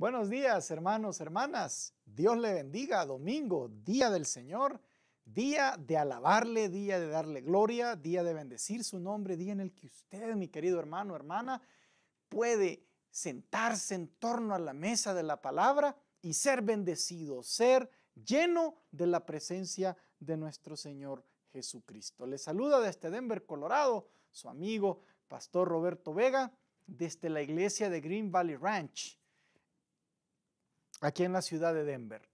Buenos días, hermanos, hermanas. Dios le bendiga. Domingo, día del Señor, día de alabarle, día de darle gloria, día de bendecir su nombre, día en el que usted, mi querido hermano, hermana, puede sentarse en torno a la mesa de la palabra y ser bendecido, ser lleno de la presencia de nuestro Señor Jesucristo. Le saluda desde Denver, Colorado, su amigo Pastor Roberto Vega, desde la iglesia de Green Valley Ranch aquí en la ciudad de Denver.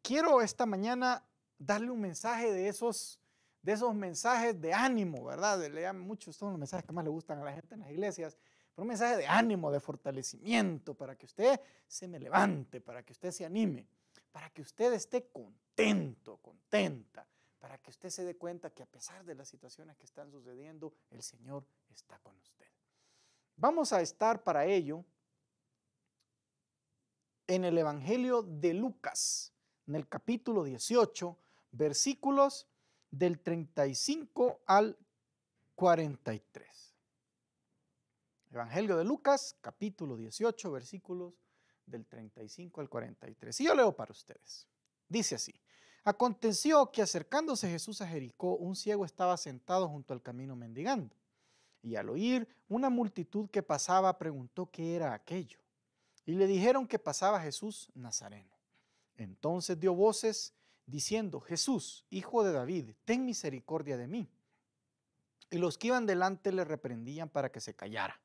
Quiero esta mañana darle un mensaje de esos, de esos mensajes de ánimo, ¿verdad? Le muchos, son los mensajes que más le gustan a la gente en las iglesias, pero un mensaje de ánimo, de fortalecimiento, para que usted se me levante, para que usted se anime, para que usted esté contento, contenta, para que usted se dé cuenta que a pesar de las situaciones que están sucediendo, el Señor está con usted. Vamos a estar para ello en el Evangelio de Lucas, en el capítulo 18, versículos del 35 al 43. Evangelio de Lucas, capítulo 18, versículos del 35 al 43. Y yo leo para ustedes. Dice así. Aconteció que acercándose Jesús a Jericó, un ciego estaba sentado junto al camino mendigando. Y al oír una multitud que pasaba, preguntó qué era aquello y le dijeron que pasaba Jesús Nazareno. Entonces dio voces diciendo, Jesús, hijo de David, ten misericordia de mí. Y los que iban delante le reprendían para que se callara.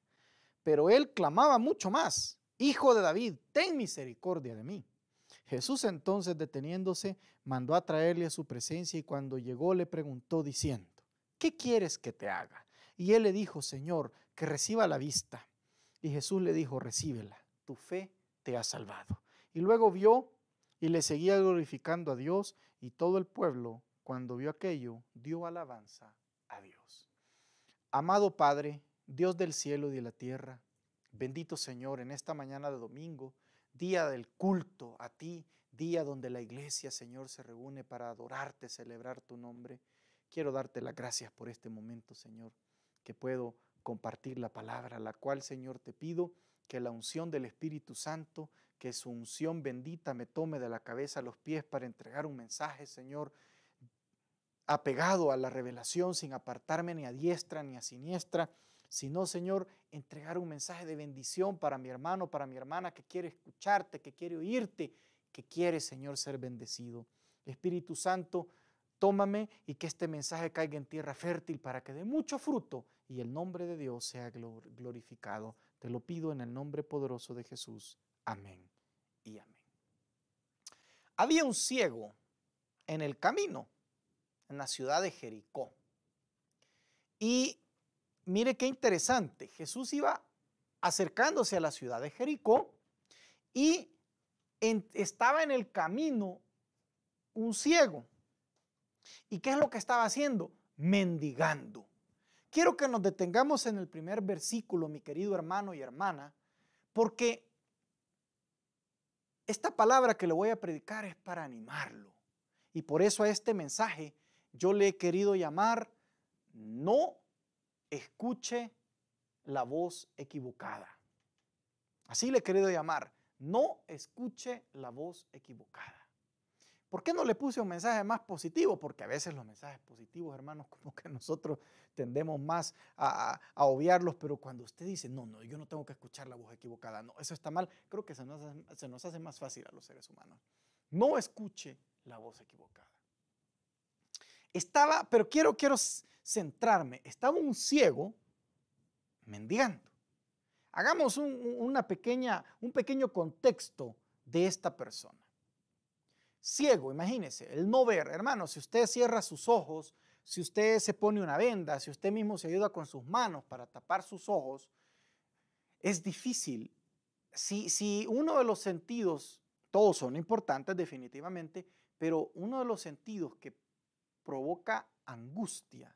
Pero él clamaba mucho más, Hijo de David, ten misericordia de mí. Jesús entonces deteniéndose, mandó a traerle a su presencia y cuando llegó le preguntó diciendo, ¿qué quieres que te haga? Y él le dijo, Señor, que reciba la vista. Y Jesús le dijo, recíbela tu fe te ha salvado. Y luego vio y le seguía glorificando a Dios y todo el pueblo, cuando vio aquello, dio alabanza a Dios. Amado Padre, Dios del cielo y de la tierra, bendito Señor, en esta mañana de domingo, día del culto a ti, día donde la iglesia, Señor, se reúne para adorarte, celebrar tu nombre. Quiero darte las gracias por este momento, Señor, que puedo compartir la palabra, la cual, Señor, te pido que la unción del Espíritu Santo, que su unción bendita me tome de la cabeza a los pies para entregar un mensaje, Señor, apegado a la revelación, sin apartarme ni a diestra ni a siniestra, sino, Señor, entregar un mensaje de bendición para mi hermano, para mi hermana que quiere escucharte, que quiere oírte, que quiere, Señor, ser bendecido. Espíritu Santo, tómame y que este mensaje caiga en tierra fértil para que dé mucho fruto y el nombre de Dios sea glorificado. Te lo pido en el nombre poderoso de Jesús. Amén y amén. Había un ciego en el camino, en la ciudad de Jericó. Y mire qué interesante, Jesús iba acercándose a la ciudad de Jericó y estaba en el camino un ciego. ¿Y qué es lo que estaba haciendo? Mendigando quiero que nos detengamos en el primer versículo, mi querido hermano y hermana, porque esta palabra que le voy a predicar es para animarlo. Y por eso a este mensaje yo le he querido llamar, no escuche la voz equivocada. Así le he querido llamar, no escuche la voz equivocada. ¿Por qué no le puse un mensaje más positivo? Porque a veces los mensajes positivos, hermanos, como que nosotros tendemos más a, obviarlos, pero cuando usted dice, no, no, yo no tengo que escuchar la voz equivocada, no, eso está mal, creo que se nos, hace más fácil a los seres humanos. No escuche la voz equivocada. Estaba, pero quiero, quiero centrarme, estaba un ciego mendigando. Hagamos una pequeña, un pequeño contexto de esta persona ciego, imagínense, el no ver. Hermano, si usted cierra sus ojos, si usted se pone una venda, si usted mismo se ayuda con sus manos para tapar sus ojos, es difícil. Si, si uno de los sentidos, todos son importantes definitivamente, pero uno de los sentidos que provoca angustia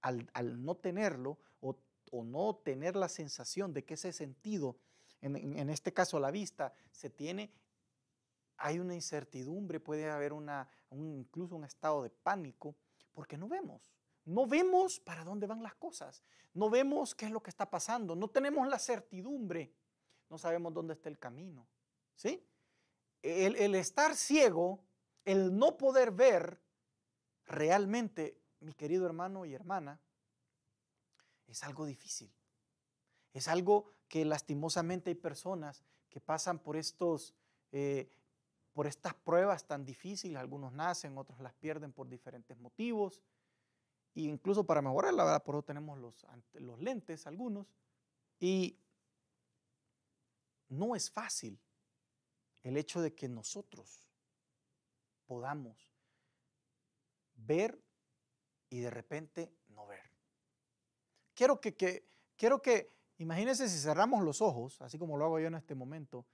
al, no tenerlo o, no tener la sensación de que ese sentido, en, en este caso la vista, se tiene hay una incertidumbre, puede haber una, incluso un estado de pánico, porque no vemos. No vemos para dónde van las cosas, no vemos qué es lo que está pasando, no tenemos la certidumbre, no sabemos dónde está el camino. ¿Sí? El, estar ciego, el no poder ver realmente, mi querido hermano y hermana, es algo difícil. Es algo que lastimosamente hay personas que pasan por estos eh, por estas pruebas tan difíciles. Algunos nacen, otros las pierden por diferentes motivos. E incluso para mejorar, la verdad, por eso tenemos los, los lentes, algunos. Y no es fácil el hecho de que nosotros podamos ver y de repente no ver. Quiero que, que, quiero que imagínense si cerramos los ojos, así como lo hago yo en este momento,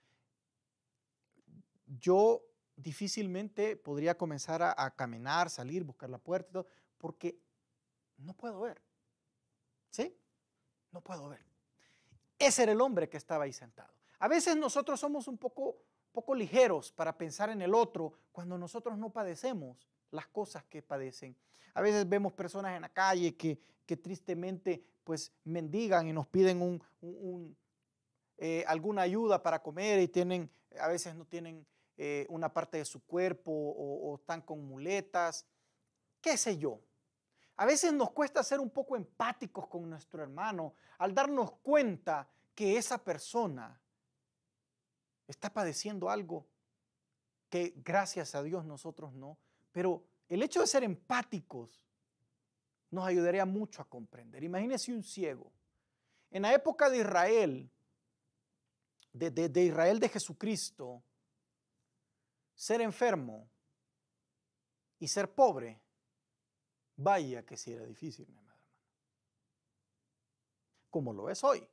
yo difícilmente podría comenzar a, caminar, salir, buscar la puerta y todo, porque no puedo ver. ¿Sí? No puedo ver. Ese era el hombre que estaba ahí sentado. A veces nosotros somos un poco, poco ligeros para pensar en el otro cuando nosotros no padecemos las cosas que padecen. A veces vemos personas en la calle que, que tristemente pues mendigan y nos piden eh, alguna ayuda para comer y tienen, a veces no tienen eh, una parte de su cuerpo o, están con muletas, qué sé yo. A veces nos cuesta ser un poco empáticos con nuestro hermano al darnos cuenta que esa persona está padeciendo algo que gracias a Dios nosotros no. Pero el hecho de ser empáticos nos ayudaría mucho a comprender. Imagínese un ciego. En la época de Israel, de Israel de Jesucristo, ser enfermo y ser pobre, vaya que si era difícil, mi Como lo es hoy.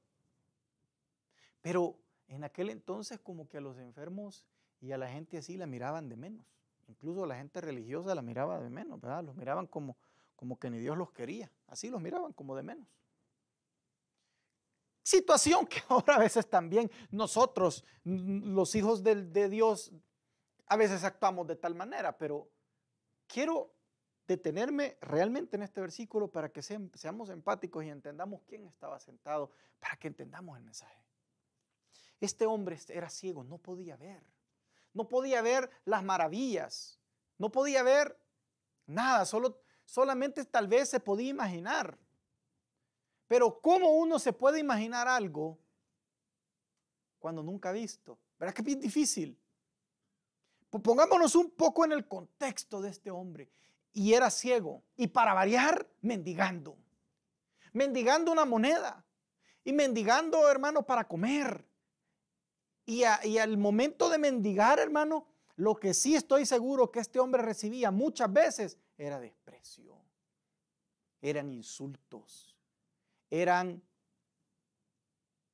Pero en aquel entonces como que a los enfermos y a la gente así la miraban de menos. Incluso la gente religiosa la miraba de menos, ¿verdad? Los miraban como, como que ni Dios los quería. Así los miraban como de menos. Situación que ahora a veces también nosotros, los hijos de Dios, a veces actuamos de tal manera, pero quiero detenerme realmente en este versículo para que seamos empáticos y entendamos quién estaba sentado, para que entendamos el mensaje. Este hombre este era ciego, no podía ver, no podía ver las maravillas, no podía ver nada, solo, solamente tal vez se podía imaginar. Pero ¿cómo uno se puede imaginar algo cuando nunca ha visto? ¿Verdad que es bien difícil? Pongámonos un poco en el contexto de este hombre. Y era ciego. Y para variar, mendigando. Mendigando una moneda. Y mendigando, hermano, para comer. Y, y al momento de mendigar, hermano, lo que sí estoy seguro que este hombre recibía muchas veces era desprecio. Eran insultos. Eran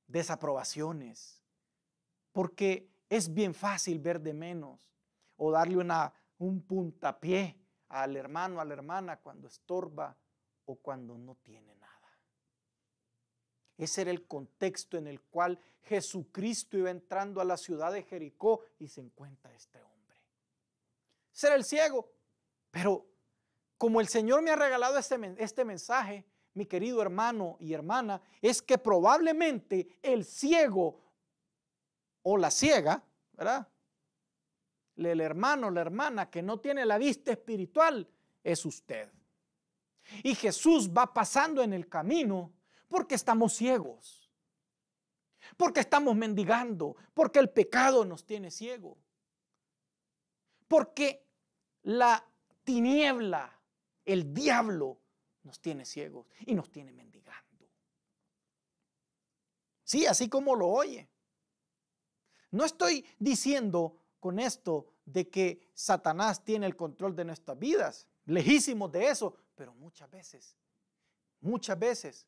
desaprobaciones. Porque es bien fácil ver de menos o darle una, un puntapié al hermano, a la hermana cuando estorba o cuando no tiene nada. Ese era el contexto en el cual Jesucristo iba entrando a la ciudad de Jericó y se encuentra este hombre. Ser el ciego, pero como el Señor me ha regalado este, este mensaje, mi querido hermano y hermana, es que probablemente el ciego o la ciega, ¿verdad? el hermano, la hermana que no tiene la vista espiritual es usted. Y Jesús va pasando en el camino porque estamos ciegos, porque estamos mendigando, porque el pecado nos tiene ciego, porque la tiniebla, el diablo nos tiene ciegos y nos tiene mendigando. Sí, así como lo oye. No estoy diciendo con esto de que Satanás tiene el control de nuestras vidas, lejísimos de eso, pero muchas veces, muchas veces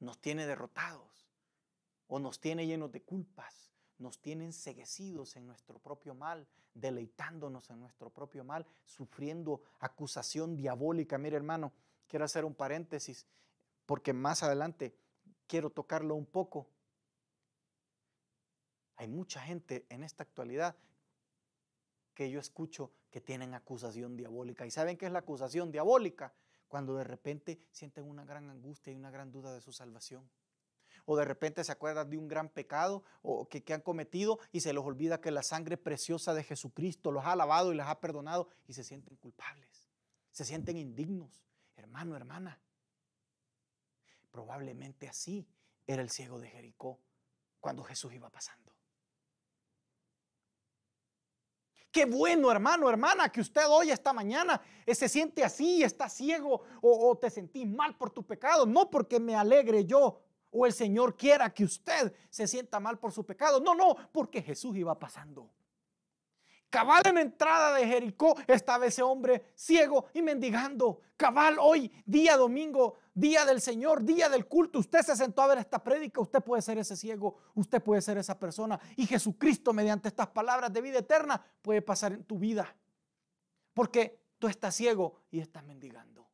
nos tiene derrotados o nos tiene llenos de culpas, nos tiene enseguecidos en nuestro propio mal, deleitándonos en nuestro propio mal, sufriendo acusación diabólica. Mira, hermano, quiero hacer un paréntesis porque más adelante quiero tocarlo un poco. Hay mucha gente en esta actualidad que yo escucho que tienen acusación diabólica. ¿Y saben qué es la acusación diabólica? Cuando de repente sienten una gran angustia y una gran duda de su salvación. O de repente se acuerdan de un gran pecado o que, que han cometido y se les olvida que la sangre preciosa de Jesucristo los ha alabado y les ha perdonado y se sienten culpables. Se sienten indignos. Hermano, hermana. Probablemente así era el ciego de Jericó cuando Jesús iba pasando. Qué bueno, hermano, hermana, que usted hoy, esta mañana, eh, se siente así, está ciego o, te sentí mal por tu pecado. No porque me alegre yo o el Señor quiera que usted se sienta mal por su pecado. No, no, porque Jesús iba pasando. Cabal en la entrada de Jericó estaba ese hombre ciego y mendigando. Cabal hoy, día domingo día del Señor, día del culto, usted se sentó a ver esta prédica, usted puede ser ese ciego, usted puede ser esa persona. Y Jesucristo, mediante estas palabras de vida eterna, puede pasar en tu vida. Porque tú estás ciego y estás mendigando.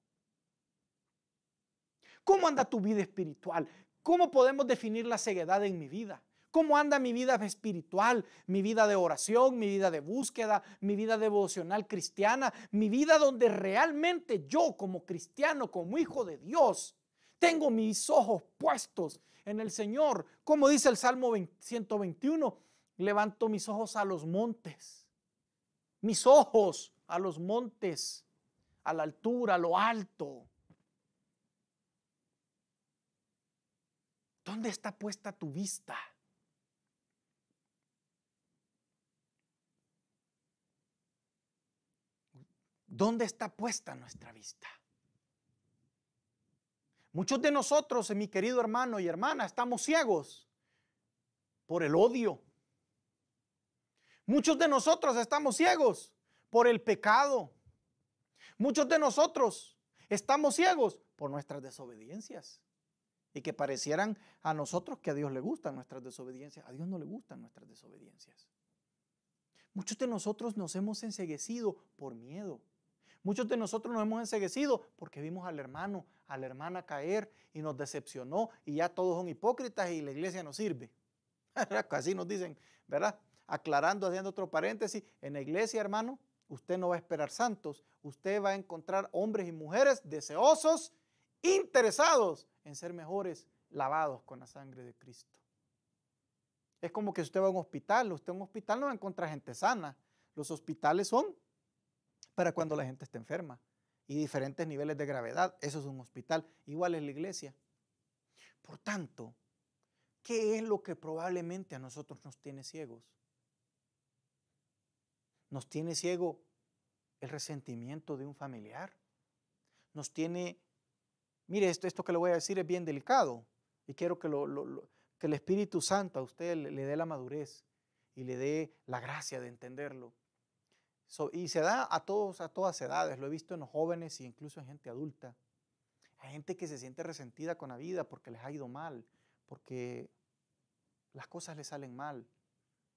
¿Cómo anda tu vida espiritual? ¿Cómo podemos definir la ceguedad en mi vida? ¿Cómo anda mi vida espiritual, mi vida de oración, mi vida de búsqueda, mi vida devocional cristiana, mi vida donde realmente yo como cristiano, como hijo de Dios, tengo mis ojos puestos en el Señor? Como dice el Salmo 121, levanto mis ojos a los montes, mis ojos a los montes, a la altura, a lo alto. ¿Dónde está puesta tu vista? ¿Dónde está puesta nuestra vista? Muchos de nosotros, eh, mi querido hermano y hermana, estamos ciegos por el odio. Muchos de nosotros estamos ciegos por el pecado. Muchos de nosotros estamos ciegos por nuestras desobediencias. Y que parecieran a nosotros que a Dios le gustan nuestras desobediencias. A Dios no le gustan nuestras desobediencias. Muchos de nosotros nos hemos enseguecido por miedo, Muchos de nosotros nos hemos enseguecido porque vimos al hermano, a la hermana caer y nos decepcionó y ya todos son hipócritas y la iglesia no sirve. Así nos dicen, ¿verdad? Aclarando, haciendo otro paréntesis, en la iglesia, hermano, usted no va a esperar santos, usted va a encontrar hombres y mujeres deseosos, interesados en ser mejores, lavados con la sangre de Cristo. Es como que si usted va a un hospital, usted en un hospital no va a encontrar gente sana. Los hospitales son para cuando la gente esté enferma y diferentes niveles de gravedad. Eso es un hospital, igual es la iglesia. Por tanto, ¿qué es lo que probablemente a nosotros nos tiene ciegos? Nos tiene ciego el resentimiento de un familiar. Nos tiene, mire, esto, esto que le voy a decir es bien delicado y quiero que, el Espíritu Santo a usted le dé la madurez y le dé la gracia de entenderlo y se da a todos, a todas edades. Lo he visto en jóvenes e incluso en gente adulta. Hay gente que se siente resentida con la vida porque les ha ido mal, porque las cosas les salen mal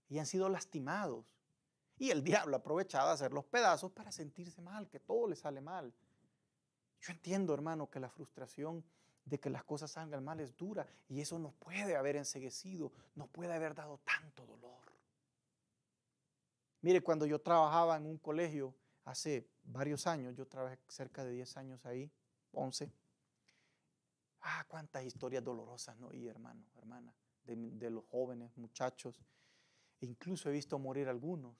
y han sido lastimados. Y el diablo aprovechaba a hacer los pedazos para sentirse mal, que todo le sale mal. Yo entiendo, hermano, que la frustración de que las cosas salgan mal es dura y eso no puede haber enseguecido, no puede haber dado tanto dolor. Mire, cuando yo trabajaba en un colegio hace varios años, yo trabajé cerca de 10 años ahí, 11. Ah, cuántas historias dolorosas, ¿no? Y hermano, hermana, de, de los jóvenes, muchachos. E incluso he visto morir algunos,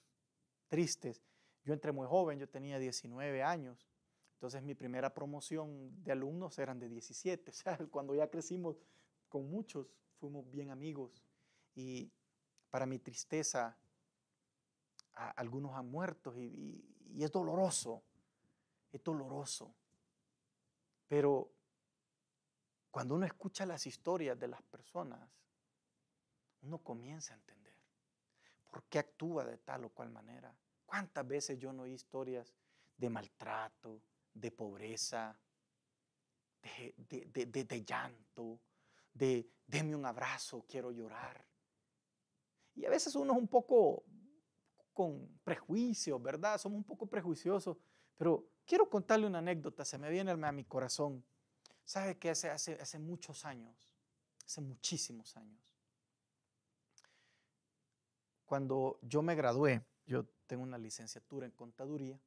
tristes. Yo entré muy joven, yo tenía 19 años. Entonces mi primera promoción de alumnos eran de 17. O sea, cuando ya crecimos con muchos, fuimos bien amigos. Y para mi tristeza, algunos han muerto y, es doloroso, es doloroso. Pero cuando uno escucha las historias de las personas, uno comienza a entender por qué actúa de tal o cual manera. ¿Cuántas veces yo no oí historias de maltrato, de pobreza, de, de llanto, de deme un abrazo, quiero llorar? Y a veces uno es un poco con prejuicios, ¿verdad? Somos un poco prejuiciosos, pero quiero contarle una anécdota, se me viene a mi corazón. ¿Sabe que hace, hace, hace muchos años, hace muchísimos años, cuando yo me gradué, yo tengo una licenciatura en contaduría,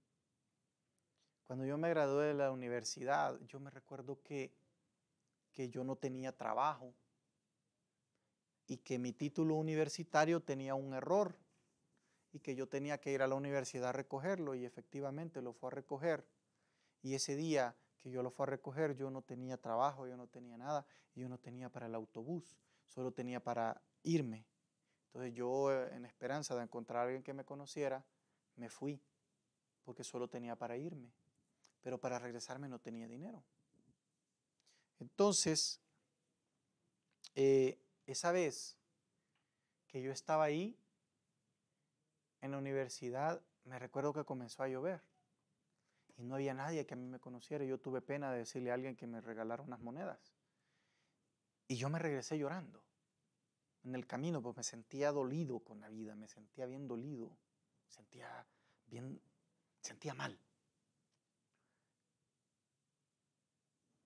cuando yo me gradué de la universidad, yo me recuerdo que, que yo no tenía trabajo y que mi título universitario tenía un error y que yo tenía que ir a la universidad a recogerlo y efectivamente lo fue a recoger. Y ese día que yo lo fue a recoger, yo no tenía trabajo, yo no tenía nada, yo no tenía para el autobús, solo tenía para irme. Entonces yo, eh, en esperanza de encontrar a alguien que me conociera, me fui, porque solo tenía para irme, pero para regresarme no tenía dinero. Entonces, eh, esa vez que yo estaba ahí, en la universidad me recuerdo que comenzó a llover y no había nadie que a mí me conociera. y Yo tuve pena de decirle a alguien que me regalara unas monedas. Y yo me regresé llorando en el camino, pues me sentía dolido con la vida, me sentía bien dolido, sentía bien, sentía mal.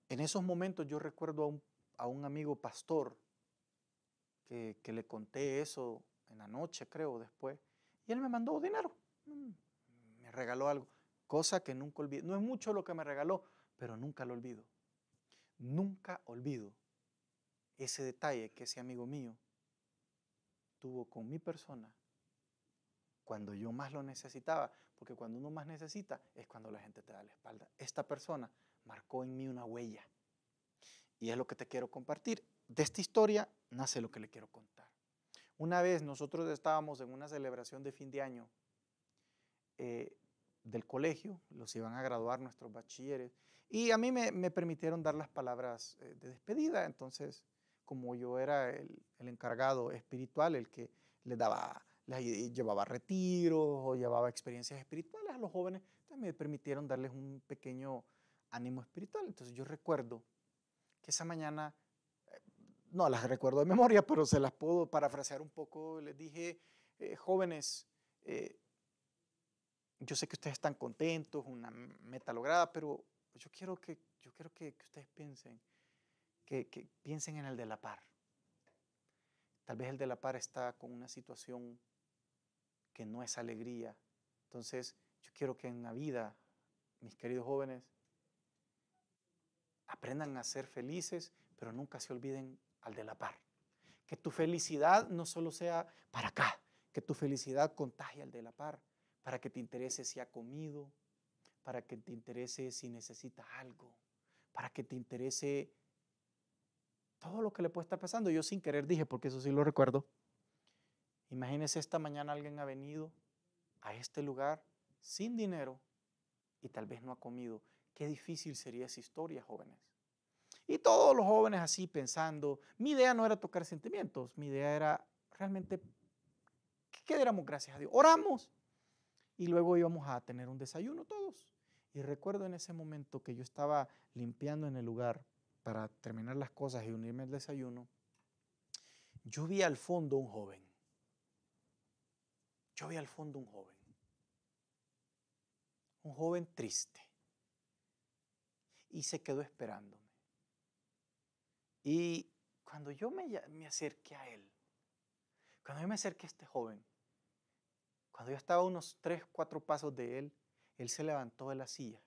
En esos momentos yo recuerdo a un, amigo pastor que, que le conté eso en la noche, creo, después, él me mandó dinero, mm, me regaló algo, cosa que nunca olvido. No es mucho lo que me regaló, pero nunca lo olvido. Nunca olvido ese detalle que ese amigo mío tuvo con mi persona cuando yo más lo necesitaba, porque cuando uno más necesita es cuando la gente te da la espalda. Esta persona marcó en mí una huella y es lo que te quiero compartir. De esta historia nace lo que le quiero contar. Una vez nosotros estábamos en una celebración de fin de año eh, del colegio, los iban a graduar nuestros bachilleres, y a mí me, permitieron dar las palabras eh, de despedida, entonces como yo era el, encargado espiritual, el que les daba, llevaba retiros o llevaba experiencias espirituales a los jóvenes, me permitieron darles un pequeño ánimo espiritual. Entonces yo recuerdo que esa mañana no las recuerdo de memoria, pero se las puedo parafrasear un poco, les dije, eh, jóvenes, eh, yo sé que ustedes están contentos, una meta lograda, pero yo quiero que, yo quiero que, ustedes piensen, que, piensen en el de la par. Tal vez el de la par está con una situación que no es alegría. Entonces, yo quiero que en la vida, mis queridos jóvenes, aprendan a ser felices, pero nunca se olviden al de la par. Que tu felicidad no solo sea para acá, que tu felicidad contagie al de la par, para que te interese si ha comido, para que te interese si necesita algo, para que te interese todo lo que le puede estar pasando. Yo sin querer dije, porque eso sí lo recuerdo. Imagínese esta mañana alguien ha venido a este lugar sin dinero y tal vez no ha comido. Qué difícil sería esa historia, jóvenes. Y todos los jóvenes así pensando, mi idea no era tocar sentimientos, mi idea era realmente que diéramos gracias a Dios. Oramos y luego íbamos a tener un desayuno todos. Y recuerdo en ese momento que yo estaba limpiando en el lugar para terminar las cosas y unirme al desayuno, yo vi al fondo un joven. Yo vi al fondo un joven. Un joven triste. Y se quedó esperando. Y cuando yo me, acerqué a él, cuando yo me acerqué a este joven, cuando yo estaba unos tres, cuatro pasos de él, él se levantó de la silla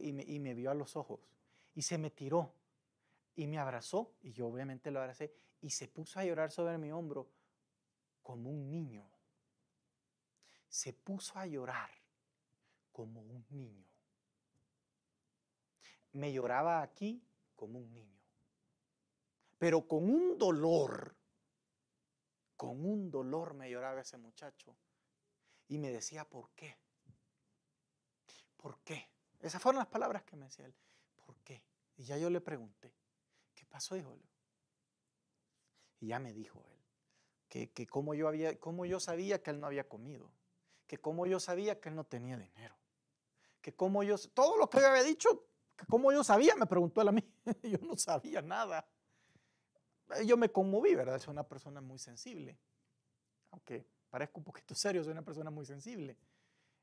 y me vio a los ojos y se me tiró y me abrazó y yo obviamente lo abracé y se puso a llorar sobre mi hombro como un niño. Se puso a llorar como un niño. Me lloraba aquí como un niño pero con un dolor, con un dolor me lloraba ese muchacho y me decía, ¿por qué? ¿Por qué? Esas fueron las palabras que me decía él, ¿por qué? Y ya yo le pregunté, ¿qué pasó, hijo? Y ya me dijo él, que, que cómo, yo había, cómo yo sabía que él no había comido, que cómo yo sabía que él no tenía dinero, que cómo yo, todo lo que yo había dicho, cómo yo sabía, me preguntó él a mí, yo no sabía nada. Eh, yo me conmoví, ¿verdad? Soy una persona muy sensible. Aunque parezco un poquito serio, soy una persona muy sensible.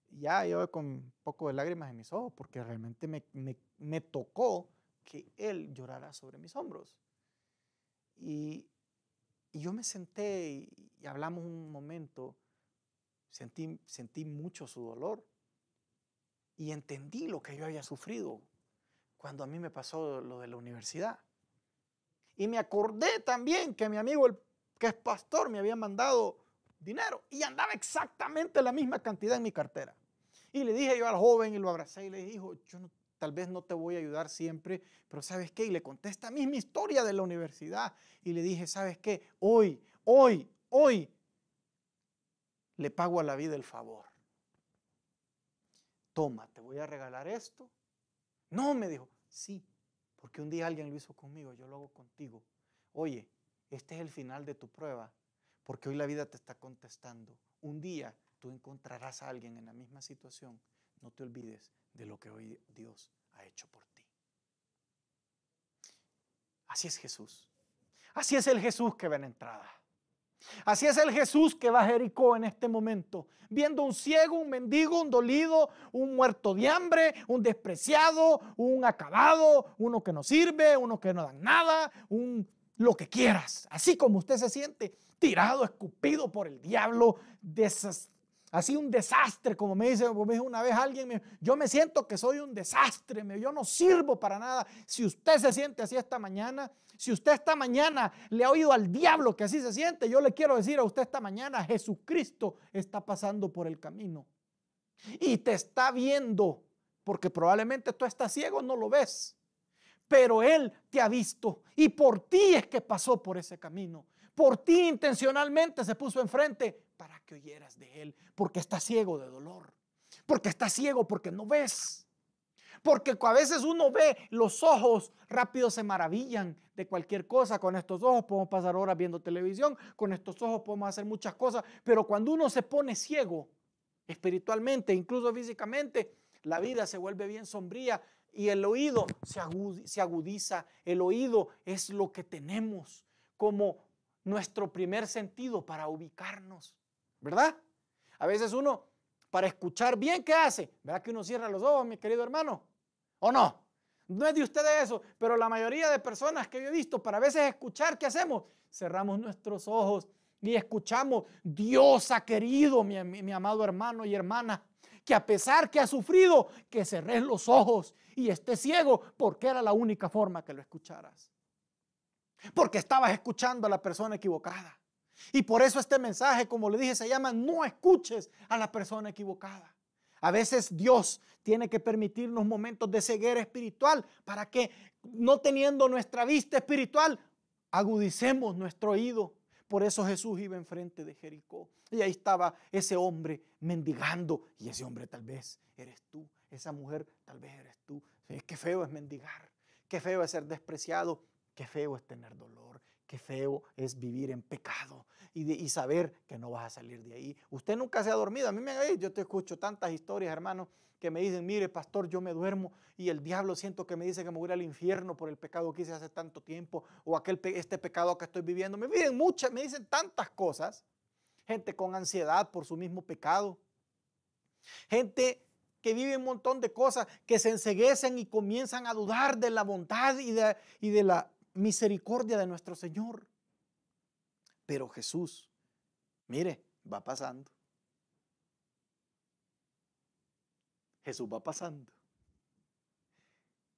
Ya yo con un poco de lágrimas en mis ojos, porque realmente me, tocó que él llorara sobre mis hombros. Y, yo me senté y, y, hablamos un momento, sentí, sentí mucho su dolor y entendí lo que yo había sufrido cuando a mí me pasó lo de la universidad. Y me acordé también que mi amigo, el, que es pastor, me había mandado dinero y andaba exactamente la misma cantidad en mi cartera. Y le dije yo al joven y lo abracé y le dije, yo tal vez no te voy a ayudar siempre, pero ¿sabes qué? Y le conté esta misma historia de la universidad y le dije, ¿sabes qué? Hoy, hoy, hoy le pago a la vida el favor. Toma, te voy a regalar esto. No, me dijo, sí, porque un día alguien lo hizo conmigo, yo lo hago contigo. Oye, este es el final de tu prueba, porque hoy la vida te está contestando. Un día tú encontrarás a alguien en la misma situación. No te olvides de lo que hoy Dios ha hecho por ti. Así es Jesús. Así es el Jesús que ven entrada. Así es el Jesús que va a Jericó en este momento, viendo un ciego, un mendigo, un dolido, un muerto de hambre, un despreciado, un acabado, uno que no sirve, uno que no da nada, un lo que quieras. Así como usted se siente, tirado, escupido por el diablo, esas así un desastre, como me dice, una vez alguien, yo me siento que soy un desastre, yo no sirvo para nada. Si usted se siente así esta mañana, si usted esta mañana le ha oído al diablo que así se siente, yo le quiero decir a usted esta mañana, Jesucristo está pasando por el camino y te está viendo, porque probablemente tú estás ciego, no lo ves. Pero Él te ha visto y por ti es que pasó por ese camino. Por ti intencionalmente se puso enfrente para que oyeras de Él, porque está ciego de dolor, porque está ciego porque no ves. Porque a veces uno ve los ojos, rápido se maravillan de cualquier cosa. Con estos ojos podemos pasar horas viendo televisión, con estos ojos podemos hacer muchas cosas, pero cuando uno se pone ciego, espiritualmente, incluso físicamente, la vida se vuelve bien sombría y el oído se agudiza. El oído es lo que tenemos como nuestro primer sentido para ubicarnos. ¿verdad? A veces uno, para escuchar bien, ¿qué hace? ¿Verdad que uno cierra los ojos, mi querido hermano? ¿O no? No es de ustedes eso, pero la mayoría de personas que yo he visto, para a veces escuchar, ¿qué hacemos? Cerramos nuestros ojos y escuchamos, Dios ha querido, mi, amado hermano y hermana, que a pesar que ha sufrido, que cerres los ojos y estés ciego, porque era la única forma que lo escucharas. Porque estabas escuchando a la persona equivocada. Y por eso este mensaje, como le dije, se llama No escuches a la persona equivocada. A veces Dios tiene que permitirnos momentos de ceguera espiritual para que no teniendo nuestra vista espiritual, agudicemos nuestro oído. Por eso Jesús iba enfrente de Jericó. Y ahí estaba ese hombre mendigando. Y ese hombre tal vez eres tú. Esa mujer tal vez eres tú. Qué feo es mendigar. Qué feo es ser despreciado. Qué feo es tener dolor. Qué feo es vivir en pecado y, saber que no vas a salir de ahí. Usted nunca se ha dormido. A mí me eh, yo te escucho tantas historias, hermano, que me dicen, mire, pastor, yo me duermo y el diablo siento que me dice que me voy al infierno por el pecado que hice hace tanto tiempo o aquel este pecado que estoy viviendo. Me dicen muchas, me dicen tantas cosas. Gente con ansiedad por su mismo pecado. Gente que vive un montón de cosas, que se enseguecen y comienzan a dudar de la bondad y de, y de la misericordia de nuestro Señor. Pero Jesús, mire, va pasando. Jesús va pasando.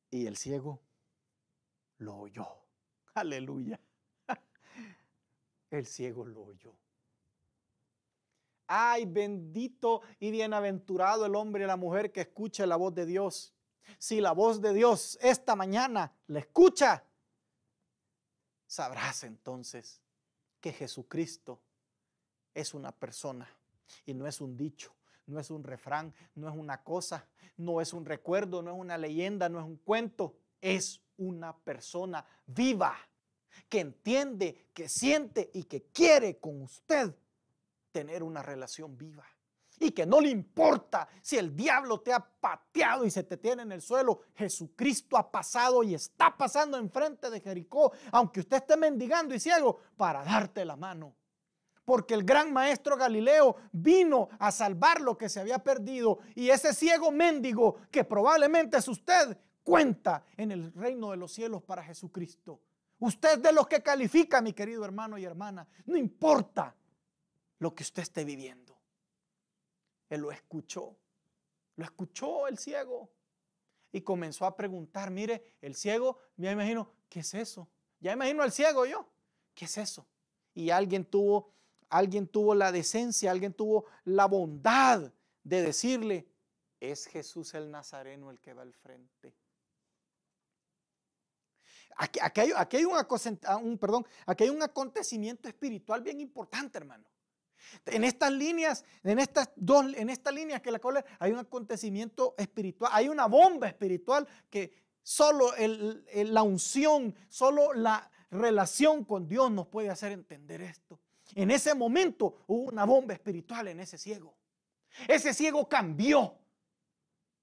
Y el ciego lo oyó. Aleluya. El ciego lo oyó. Ay, bendito y bienaventurado el hombre y la mujer que escucha la voz de Dios. Si la voz de Dios esta mañana la escucha, sabrás entonces que Jesucristo es una persona y no es un dicho, no es un refrán, no es una cosa, no es un recuerdo, no es una leyenda, no es un cuento, es una persona viva que entiende, que siente y que quiere con usted tener una relación viva y que no le importa si el diablo te ha pateado y se te tiene en el suelo. Jesucristo ha pasado y está pasando enfrente de Jericó, aunque usted esté mendigando y ciego, para darte la mano. Porque el gran maestro Galileo vino a salvar lo que se había perdido y ese ciego mendigo que probablemente es usted cuenta en el reino de los cielos para Jesucristo. Usted de los que califica, mi querido hermano y hermana. No importa lo que usted esté viviendo. Él lo escuchó. Lo escuchó el ciego. Y comenzó a preguntar, mire, el ciego, ya imagino, ¿qué es eso? Ya imagino al ciego yo, ¿qué es eso? Y alguien tuvo, alguien tuvo la decencia, alguien tuvo la bondad de decirle, es Jesús el Nazareno el que va al frente. Aquí, aquí hay ah, un acontecimiento espiritual bien importante, hermano. En estas líneas, en estas dos, en estas líneas que la cola hay un acontecimiento espiritual, hay una bomba espiritual que solo la unción, solo la relación con Dios nos puede hacer entender esto. En ese momento hubo una bomba espiritual en ese ciego. Ese ciego cambió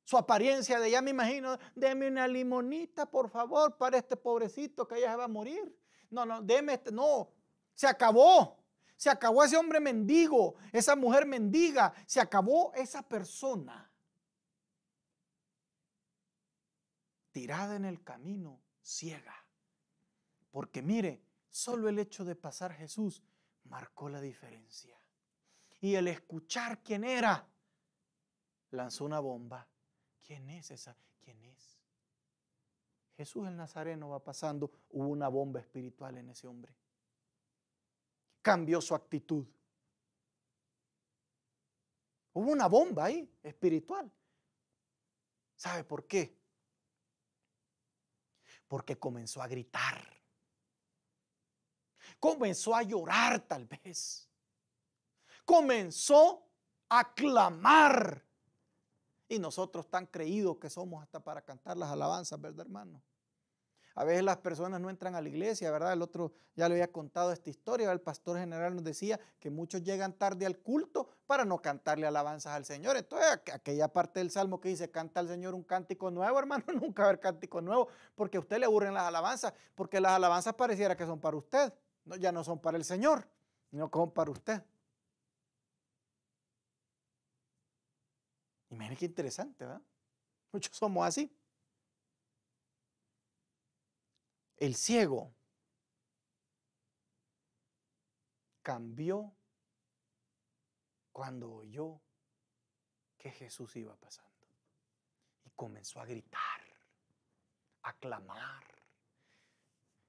su apariencia de ya me imagino, deme una limonita por favor para este pobrecito que ya se va a morir. No, no, deme este, no, se acabó se acabó ese hombre mendigo, esa mujer mendiga, se acabó esa persona tirada en el camino, ciega. Porque mire, solo el hecho de pasar Jesús marcó la diferencia. Y el escuchar quién era, lanzó una bomba. ¿Quién es esa? ¿Quién es? Jesús el Nazareno va pasando, hubo una bomba espiritual en ese hombre cambió su actitud. Hubo una bomba ahí espiritual. ¿Sabe por qué? Porque comenzó a gritar. Comenzó a llorar tal vez. Comenzó a clamar. Y nosotros tan creídos que somos hasta para cantar las alabanzas, ¿verdad, hermano? A veces las personas no entran a la iglesia, ¿verdad? El otro ya le había contado esta historia, el pastor general nos decía que muchos llegan tarde al culto para no cantarle alabanzas al Señor. Entonces, aquella parte del Salmo que dice, canta al Señor un cántico nuevo, hermano, nunca va a haber cántico nuevo, porque a usted le aburren las alabanzas, porque las alabanzas pareciera que son para usted, no, ya no son para el Señor, no son para usted. Y miren qué interesante, ¿verdad? Muchos somos así. El ciego cambió cuando oyó que Jesús iba pasando. Y comenzó a gritar, a clamar.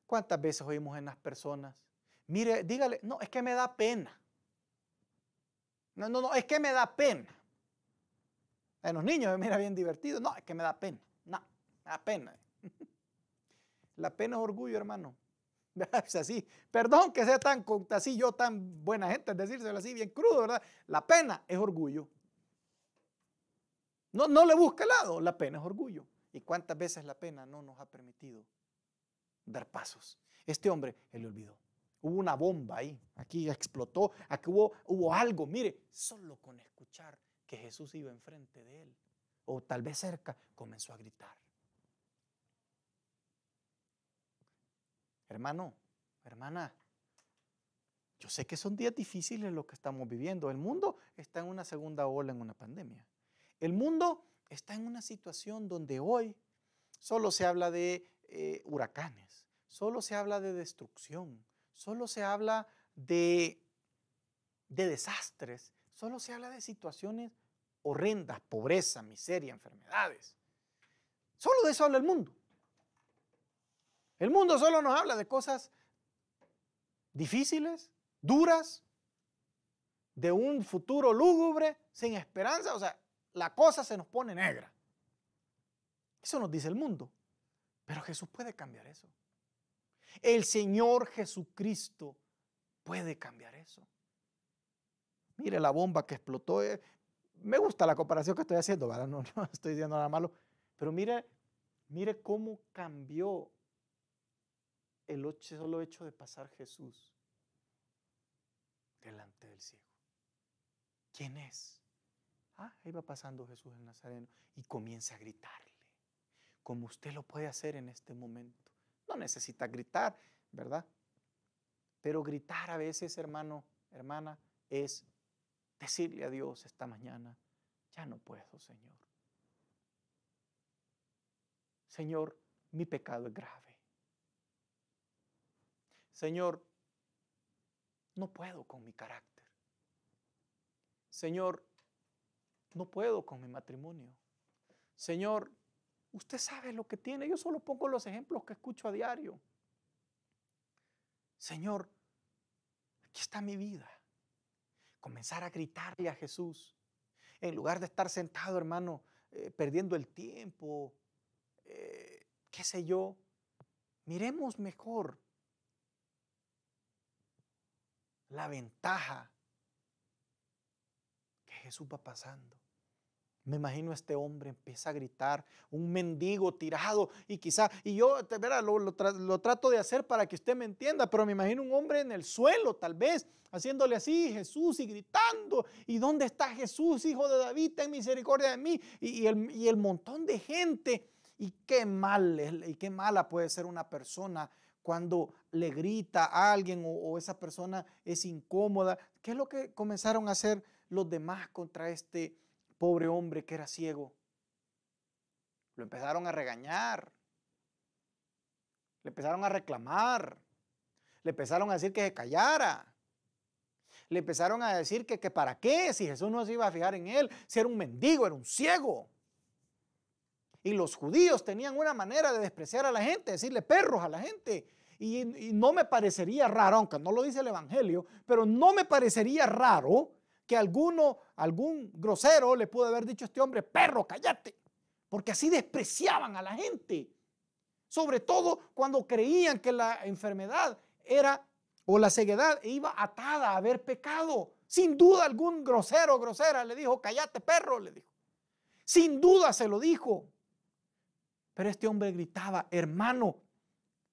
¿Cuántas veces oímos en las personas? Mire, dígale, no, es que me da pena. No, no, no, es que me da pena. En los niños mira bien divertido. No, es que me da pena. No, me da pena. La pena es orgullo, hermano. Es así. Perdón que sea tan así, yo tan buena gente, es decírselo así, bien crudo, ¿verdad? La pena es orgullo. No, no le busca lado, la pena es orgullo. ¿Y cuántas veces la pena no nos ha permitido dar pasos? Este hombre, él le olvidó. Hubo una bomba ahí, aquí explotó, aquí hubo algo. Mire, solo con escuchar que Jesús iba enfrente de él, o tal vez cerca, comenzó a gritar. Hermano, hermana, yo sé que son días difíciles los que estamos viviendo. El mundo está en una segunda ola, en una pandemia. El mundo está en una situación donde hoy solo se habla de eh, huracanes, solo se habla de destrucción, solo se habla de, de desastres, solo se habla de situaciones horrendas, pobreza, miseria, enfermedades. Solo de eso habla el mundo. El mundo solo nos habla de cosas difíciles, duras, de un futuro lúgubre, sin esperanza, o sea, la cosa se nos pone negra. Eso nos dice el mundo. Pero Jesús puede cambiar eso. El Señor Jesucristo puede cambiar eso. Mire la bomba que explotó. Eh. Me gusta la comparación que estoy haciendo, ¿verdad? No, estoy diciendo nada malo. Pero mire, mire cómo cambió el solo hecho de pasar Jesús delante del ciego. ¿Quién es? Ah, ahí va pasando Jesús el Nazareno y comienza a gritarle, como usted lo puede hacer en este momento. No necesita gritar, ¿verdad? Pero gritar a veces, hermano, hermana, es decirle a Dios esta mañana, ya no puedo, Señor. Señor, mi pecado es grave. Señor, no puedo con mi carácter. Señor, no puedo con mi matrimonio. Señor, usted sabe lo que tiene. Yo solo pongo los ejemplos que escucho a diario. Señor, aquí está mi vida. Comenzar a gritarle a Jesús. En lugar de estar sentado, hermano, eh, perdiendo el tiempo, eh, qué sé yo, miremos mejor la ventaja que Jesús va pasando. Me imagino este hombre empieza a gritar, un mendigo tirado y quizá, y yo lo, lo, trato de hacer para que usted me entienda, pero me imagino un hombre en el suelo tal vez, haciéndole así Jesús y gritando, ¿y dónde está Jesús, hijo de David? Ten misericordia de mí. Y, el, y el montón de gente, y qué mal, y qué mala puede ser una persona cuando le grita a alguien o, esa persona es incómoda. ¿Qué es lo que comenzaron a hacer los demás contra este pobre hombre que era ciego? Lo empezaron a regañar, le empezaron a reclamar, le empezaron a decir que se callara, le empezaron a decir que, que para qué, si Jesús no se iba a fijar en él, si era un mendigo, era un ciego. Y los judíos tenían una manera de despreciar a la gente, decirle perros a la gente. Y, no me parecería raro, aunque no lo dice el Evangelio, pero no me parecería raro que alguno, algún grosero le pudo haber dicho a este hombre, perro, cállate, porque así despreciaban a la gente, sobre todo cuando creían que la enfermedad era o la ceguedad iba atada a haber pecado. Sin duda algún grosero, grosera le dijo, cállate perro, le dijo. Sin duda se lo dijo. Pero este hombre gritaba, hermano,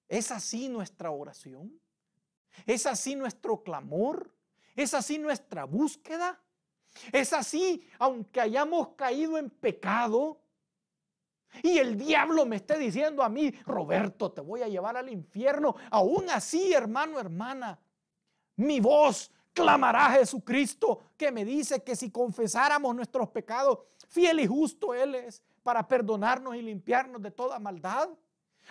¿Es así nuestra oración? ¿Es así nuestro clamor? ¿Es así nuestra búsqueda? ¿Es así aunque hayamos caído en pecado? Y el diablo me esté diciendo a mí, Roberto, te voy a llevar al infierno. Aún así, hermano, hermana, mi voz clamará a Jesucristo que me dice que si confesáramos nuestros pecados, fiel y justo Él es para perdonarnos y limpiarnos de toda maldad.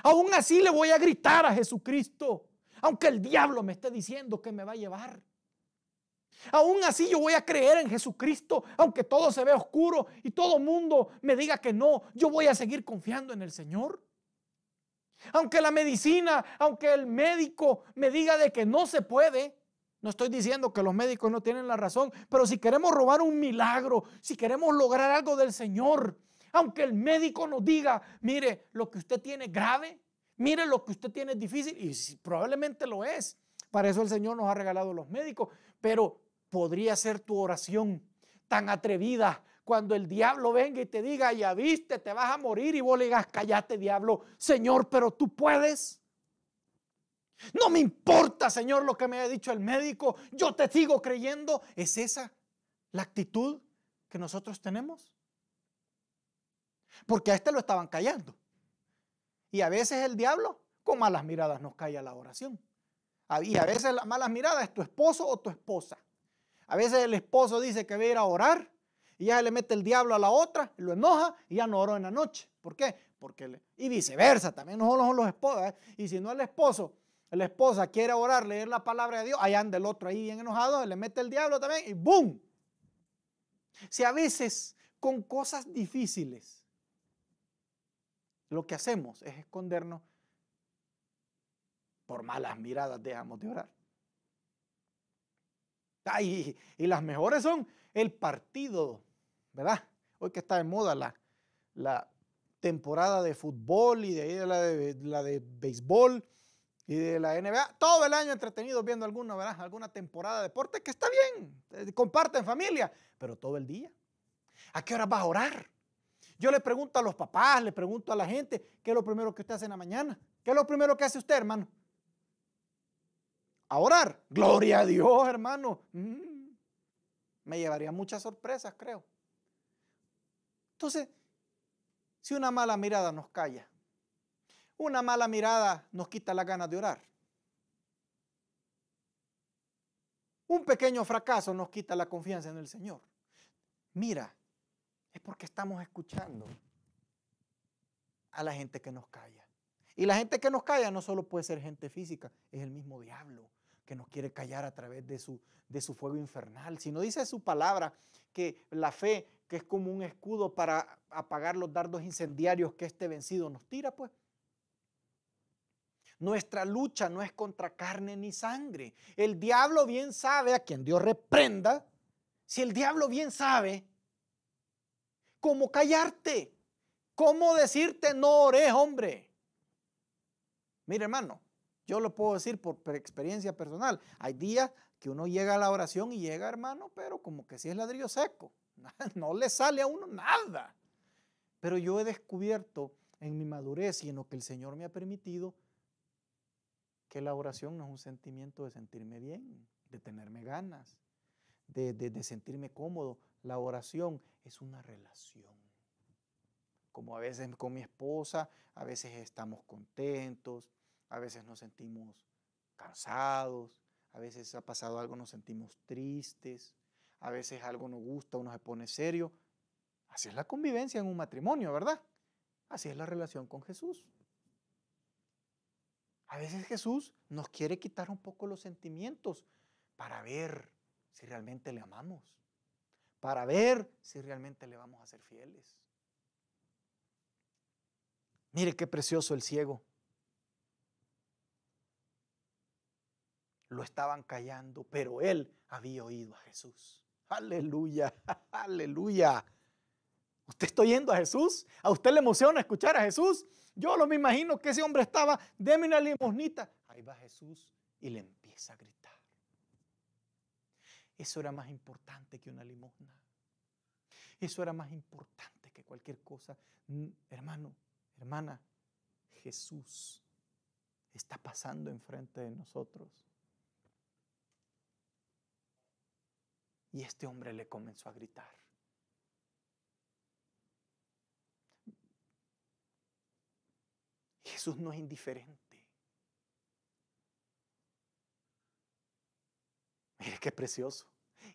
Aún así le voy a gritar a Jesucristo, aunque el diablo me esté diciendo que me va a llevar. Aún así yo voy a creer en Jesucristo, aunque todo se vea oscuro y todo mundo me diga que no, yo voy a seguir confiando en el Señor. Aunque la medicina, aunque el médico me diga de que no se puede, no estoy diciendo que los médicos no tienen la razón, pero si queremos robar un milagro, si queremos lograr algo del Señor, aunque el médico nos diga, mire, lo que usted tiene grave, mire, lo que usted tiene difícil, y probablemente lo es. Para eso el Señor nos ha regalado los médicos, pero podría ser tu oración tan atrevida cuando el diablo venga y te diga, ya viste, te vas a morir, y vos le digas, callate diablo, Señor, pero tú puedes. No me importa, Señor, lo que me ha dicho el médico, yo te sigo creyendo. ¿Es esa la actitud que nosotros tenemos? porque a este lo estaban callando. Y a veces el diablo con malas miradas nos calla la oración. Y a veces las malas miradas es tu esposo o tu esposa. A veces el esposo dice que va a ir a orar y ya le mete el diablo a la otra, lo enoja y ya no oró en la noche. ¿Por qué? Porque y viceversa, también no solo son los esposos. ¿eh? Y si no el esposo, la esposa quiere orar, leer la palabra de Dios, allá anda el otro ahí bien enojado, le mete el diablo también y ¡boom! Si a veces con cosas difíciles lo que hacemos es escondernos. Por malas miradas dejamos de orar. Ah, y las mejores son el partido, ¿verdad? Hoy que está de moda la, la temporada de fútbol y de, la, de béisbol y de la NBA. Todo el año entretenido viendo alguna, ¿verdad? alguna temporada de deporte que está bien, eh, comparten familia, pero todo el día. ¿A qué hora vas a orar? Yo le pregunto a los papás, le pregunto a la gente, ¿qué es lo primero que usted hace en la mañana? ¿Qué es lo primero que hace usted, hermano? A orar. Gloria a Dios, hermano. Mm. Me llevaría muchas sorpresas, creo. Entonces, si una mala mirada nos calla, una mala mirada nos quita la ganas de orar. Un pequeño fracaso nos quita la confianza en el Señor. Mira, porque estamos escuchando a la gente que nos calla. Y la gente que nos calla no solo puede ser gente física, es el mismo diablo que nos quiere callar a través de su, de su fuego infernal. Si no dice su palabra que la fe, que es como un escudo para apagar los dardos incendiarios que este vencido nos tira, pues nuestra lucha no es contra carne ni sangre. El diablo bien sabe, a quien Dios reprenda, si el diablo bien sabe cómo callarte, cómo decirte no ores, hombre. Mire, hermano, yo lo puedo decir por experiencia personal. Hay días que uno llega a la oración y llega, hermano, pero como que si es ladrillo seco. No le sale a uno nada. Pero yo he descubierto en mi madurez y en lo que el Señor me ha permitido que la oración no es un sentimiento de sentirme bien, de tenerme ganas, de, de sentirme cómodo. La oración es una relación. Como a veces con mi esposa, a veces estamos contentos, a veces nos sentimos cansados, a veces ha pasado algo, nos sentimos tristes, a veces algo nos gusta, uno se pone serio. Así es la convivencia en un matrimonio, ¿verdad? Así es la relación con Jesús. A veces Jesús nos quiere quitar un poco los sentimientos para ver si realmente le amamos para ver si realmente le vamos a ser fieles. Mire qué precioso el ciego. Lo estaban callando, pero él había oído a Jesús. Aleluya, aleluya. ¿Usted está oyendo a Jesús? ¿A usted le emociona escuchar a Jesús? Yo lo me imagino que ese hombre estaba, deme una limosnita. Ahí va Jesús y le empieza a gritar. Eso era más importante que una limosna. Eso era más importante que cualquier cosa. Hermano, hermana, Jesús está pasando enfrente de nosotros. Y este hombre le comenzó a gritar. Jesús no es indiferente. Mire qué precioso.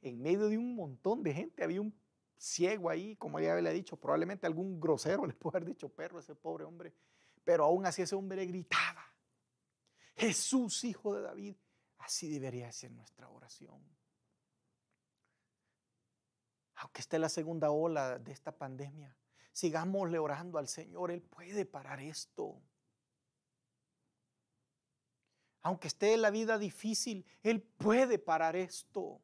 En medio de un montón de gente había un ciego ahí, como ya le he dicho, probablemente algún grosero le puede haber dicho perro ese pobre hombre, pero aún así ese hombre gritaba. Jesús, hijo de David, así debería ser nuestra oración. Aunque esté la segunda ola de esta pandemia, sigámosle orando al Señor, Él puede parar esto. Aunque esté la vida difícil, Él puede parar esto.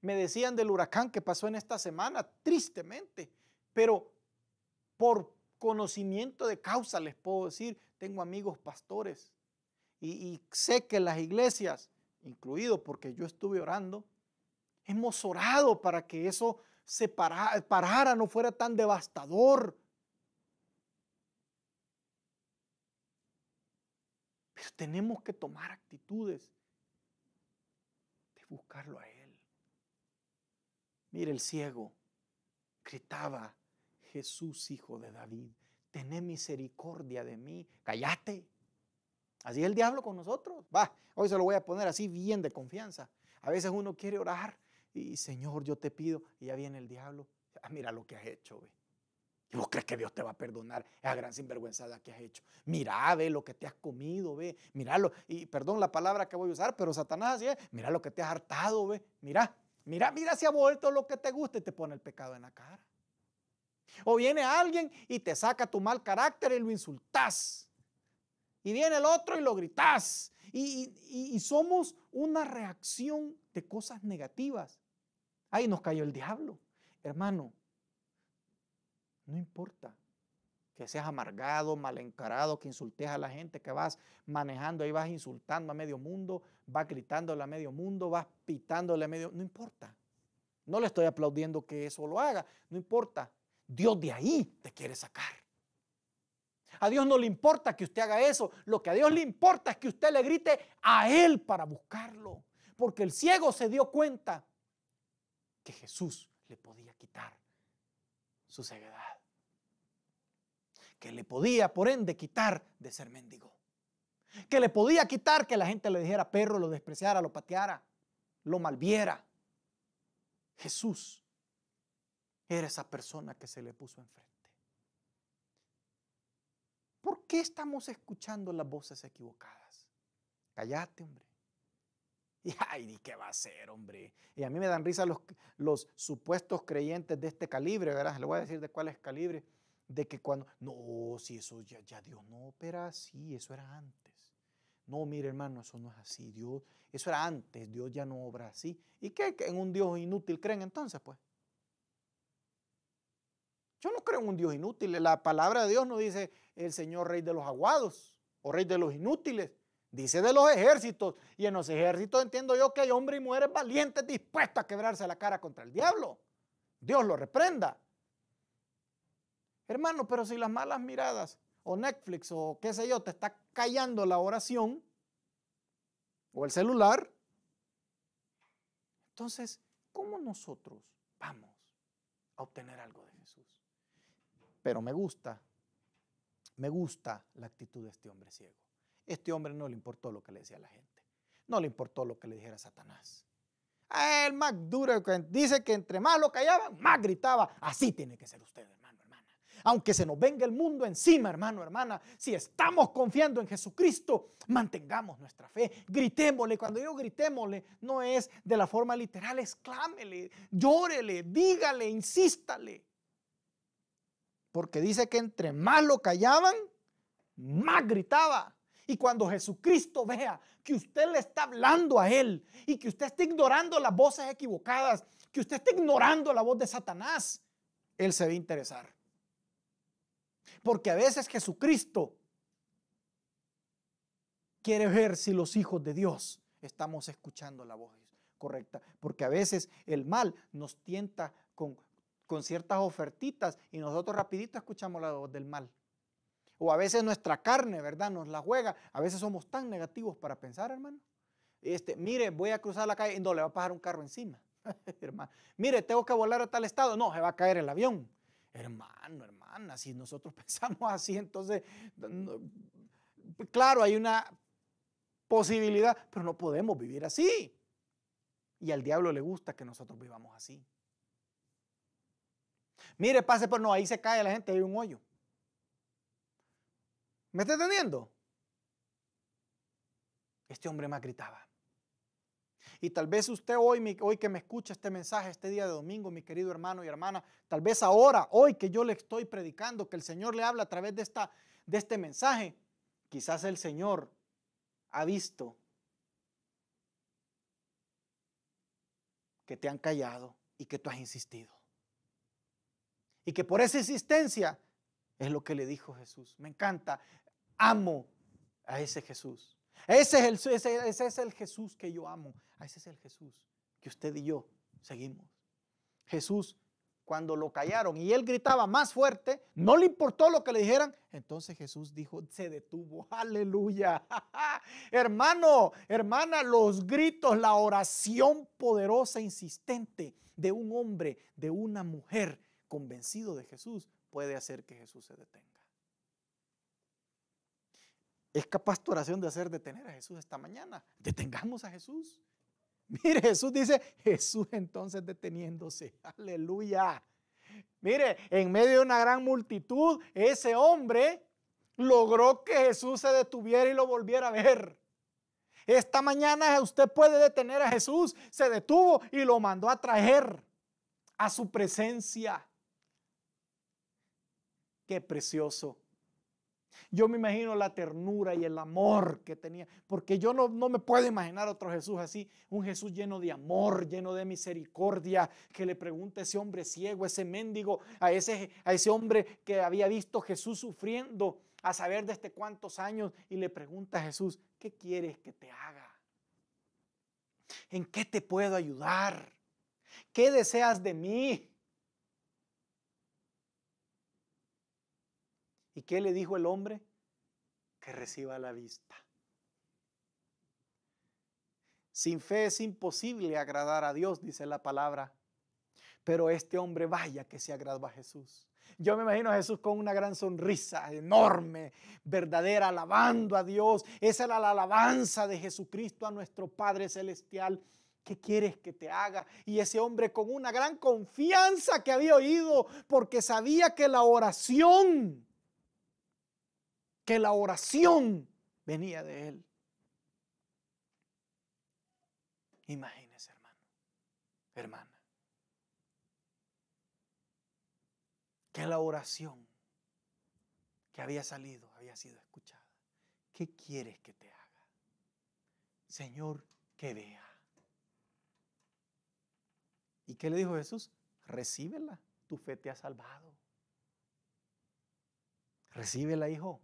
Me decían del huracán que pasó en esta semana, tristemente, pero por conocimiento de causa les puedo decir, tengo amigos pastores y, sé que las iglesias, incluido porque yo estuve orando, hemos orado para que eso se parara, no fuera tan devastador Pero tenemos que tomar actitudes de buscarlo a Él. Mire el ciego, gritaba, Jesús hijo de David, ten misericordia de mí, cállate. Así es el diablo con nosotros. Va, hoy se lo voy a poner así bien de confianza. A veces uno quiere orar y Señor, yo te pido, y ya viene el diablo. Ah, mira lo que has hecho, hoy. ¿Y vos crees que Dios te va a perdonar esa gran sinvergüenza que has hecho? Mira, ve lo que te has comido, ve. Míralo. Y perdón la palabra que voy a usar, pero Satanás Mira lo que te has hartado, ve. Mira, mira, mira si ha vuelto lo que te gusta y te pone el pecado en la cara. O viene alguien y te saca tu mal carácter y lo insultas Y viene el otro y lo Gritas, Y, y somos una reacción de cosas negativas. Ahí nos cayó el diablo. Hermano, no importa que seas amargado, mal encarado, que insultes a la gente, que vas manejando, ahí vas insultando a medio mundo, vas gritándole a medio mundo, vas pitándole a medio, mundo. no importa. No le estoy aplaudiendo que eso lo haga, no importa. Dios de ahí te quiere sacar. A Dios no le importa que usted haga eso, lo que a Dios le importa es que usted le grite a Él para buscarlo, porque el ciego se dio cuenta que Jesús le podía quitar su ceguedad que le podía, por ende, quitar de ser mendigo. Que le podía quitar que la gente le dijera perro, lo despreciara, lo pateara, lo malviera. Jesús era esa persona que se le puso enfrente. ¿Por qué estamos escuchando las voces equivocadas? Callate, hombre. Y ay, ¿qué va a ser, hombre? Y a mí me dan risa los, los supuestos creyentes de este calibre, ¿verdad? Le voy a decir de cuál es calibre de que cuando, no, si eso ya, ya Dios no opera así, eso era antes. No, mire hermano, eso no es así, Dios, eso era antes, Dios ya no obra así. ¿Y qué? ¿En un Dios inútil creen entonces, pues? Yo no creo en un Dios inútil. La palabra de Dios no dice el Señor Rey de los Aguados o Rey de los Inútiles. Dice de los ejércitos. Y en los ejércitos entiendo yo que hay hombres y mujeres valientes dispuestos a quebrarse la cara contra el diablo. Dios lo reprenda. Hermano, pero si las malas miradas o Netflix o qué sé yo te está callando la oración o el celular, entonces, ¿cómo nosotros vamos a obtener algo de Jesús? Pero me gusta, me gusta la actitud de este hombre ciego. Este hombre no le importó lo que le decía la gente, no le importó lo que le dijera Satanás. A ah, más duro, dice que entre más lo callaban, más gritaba. Así tiene que ser usted, hermano. Aunque se nos venga el mundo encima, hermano, hermana, si estamos confiando en Jesucristo, mantengamos nuestra fe. Gritémosle. Cuando yo gritémosle, no es de la forma literal, exclámele, llórele, dígale, insístale. Porque dice que entre más lo callaban, más gritaba. Y cuando Jesucristo vea que usted le está hablando a Él y que usted está ignorando las voces equivocadas, que usted está ignorando la voz de Satanás, Él se va a interesar. Porque a veces Jesucristo quiere ver si los hijos de Dios estamos escuchando la voz correcta. Porque a veces el mal nos tienta con, con ciertas ofertitas y nosotros rapidito escuchamos la voz del mal. O a veces nuestra carne, ¿verdad? Nos la juega. A veces somos tan negativos para pensar, hermano. Este, mire, voy a cruzar la calle y no le va a pasar un carro encima. Hermano, mire, tengo que volar a tal estado. No, se va a caer el avión. Hermano, hermana, si nosotros pensamos así, entonces, claro, hay una posibilidad, pero no podemos vivir así. Y al diablo le gusta que nosotros vivamos así. Mire, pase por pues, no, ahí se cae la gente, hay un hoyo. ¿Me está entendiendo? Este hombre me gritaba. Y tal vez usted hoy, hoy que me escucha este mensaje, este día de domingo, mi querido hermano y hermana, tal vez ahora, hoy que yo le estoy predicando, que el Señor le habla a través de, esta, de este mensaje, quizás el Señor ha visto que te han callado y que tú has insistido. Y que por esa insistencia es lo que le dijo Jesús. Me encanta, amo a ese Jesús. Ese es, el, ese, es el Jesús que yo amo. Ah, ese es el Jesús que usted y yo seguimos. Jesús, cuando lo callaron y él gritaba más fuerte, no le importó lo que le dijeran. Entonces Jesús dijo, se detuvo. Aleluya. Hermano, hermana, los gritos, la oración poderosa, insistente de un hombre, de una mujer convencido de Jesús, puede hacer que Jesús se detenga es capaz tu oración de hacer detener a Jesús esta mañana. Detengamos a Jesús. Mire, Jesús dice, Jesús entonces deteniéndose. Aleluya. Mire, en medio de una gran multitud, ese hombre logró que Jesús se detuviera y lo volviera a ver. Esta mañana usted puede detener a Jesús. Se detuvo y lo mandó a traer a su presencia. Qué precioso yo me imagino la ternura y el amor que tenía, porque yo no, me puedo imaginar otro Jesús así, un Jesús lleno de amor, lleno de misericordia, que le pregunte a ese hombre ciego, ese mendigo, a ese, a ese hombre que había visto Jesús sufriendo, a saber desde este cuántos años, y le pregunta a Jesús, ¿qué quieres que te haga? ¿En qué te puedo ayudar? ¿Qué deseas de mí? ¿Y qué le dijo el hombre? Que reciba la vista. Sin fe es imposible agradar a Dios, dice la palabra. Pero este hombre vaya que se agradó a Jesús. Yo me imagino a Jesús con una gran sonrisa enorme, verdadera, alabando a Dios. Esa era la alabanza de Jesucristo a nuestro Padre Celestial. ¿Qué quieres que te haga? Y ese hombre con una gran confianza que había oído, porque sabía que la oración que la oración venía de él. Imagínese, hermano, hermana, que la oración que había salido había sido escuchada. ¿Qué quieres que te haga? Señor, que vea. ¿Y qué le dijo Jesús? Recíbela, tu fe te ha salvado. Recíbela, hijo.